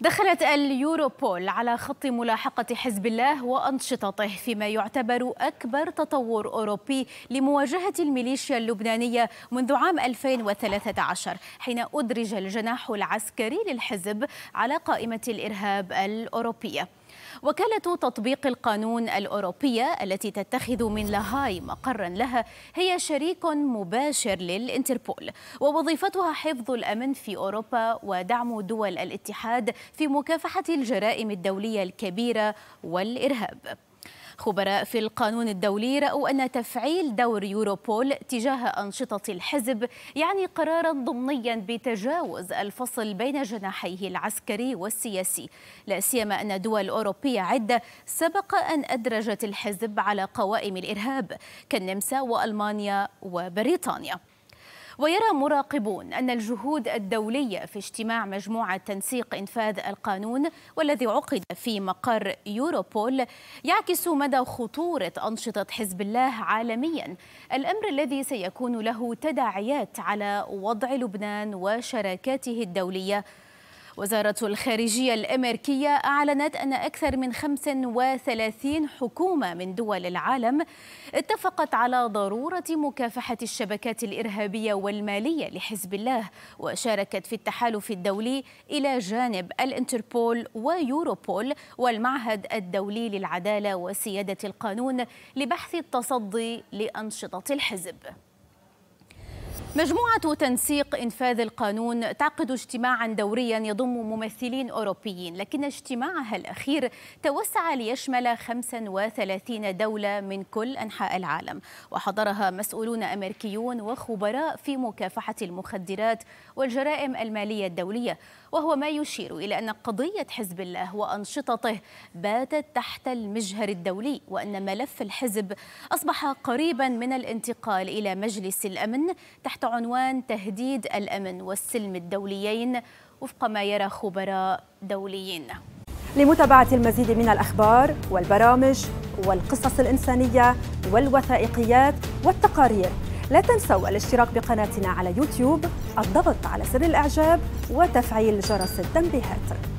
دخلت اليوروبول على خط ملاحقة حزب الله وأنشطته فيما يعتبر أكبر تطور أوروبي لمواجهة الميليشيا اللبنانية منذ عام 2013 حين أدرج الجناح العسكري للحزب على قائمة الإرهاب الأوروبية وكالة تطبيق القانون الأوروبية التي تتخذ من لاهاي مقرا لها هي شريك مباشر للإنتربول ووظيفتها حفظ الأمن في أوروبا ودعم دول الاتحاد في مكافحة الجرائم الدولية الكبيرة والإرهاب خبراء في القانون الدولي رأوا أن تفعيل دور يوروبول تجاه أنشطة الحزب يعني قرارا ضمنيا بتجاوز الفصل بين جناحيه العسكري والسياسي لا سيما أن دول أوروبية عدة سبق أن أدرجت الحزب على قوائم الإرهاب كالنمسا وألمانيا وبريطانيا ويرى مراقبون أن الجهود الدولية في اجتماع مجموعة تنسيق إنفاذ القانون والذي عقد في مقر يوروبول يعكس مدى خطورة أنشطة حزب الله عالميا الأمر الذي سيكون له تداعيات على وضع لبنان وشراكاته الدولية وزارة الخارجية الأمريكية أعلنت أن أكثر من 35 حكومة من دول العالم اتفقت على ضرورة مكافحة الشبكات الإرهابية والمالية لحزب الله وشاركت في التحالف الدولي إلى جانب الانتربول ويوروبول والمعهد الدولي للعدالة وسيادة القانون لبحث التصدي لأنشطة الحزب مجموعة تنسيق إنفاذ القانون تعقد اجتماعا دوريا يضم ممثلين أوروبيين لكن اجتماعها الأخير توسع ليشمل 35 دولة من كل أنحاء العالم وحضرها مسؤولون أمريكيون وخبراء في مكافحة المخدرات والجرائم المالية الدولية وهو ما يشير إلى أن قضية حزب الله وأنشطته باتت تحت المجهر الدولي وأن ملف الحزب أصبح قريبا من الانتقال إلى مجلس الأمن تحت عنوان تهديد الأمن والسلم الدوليين وفق ما يرى خبراء دوليين لمتابعة المزيد من الأخبار والبرامج والقصص الإنسانية والوثائقيات والتقارير لا تنسوا الاشتراك بقناتنا على يوتيوب الضغط على زر الإعجاب وتفعيل جرس التنبيهات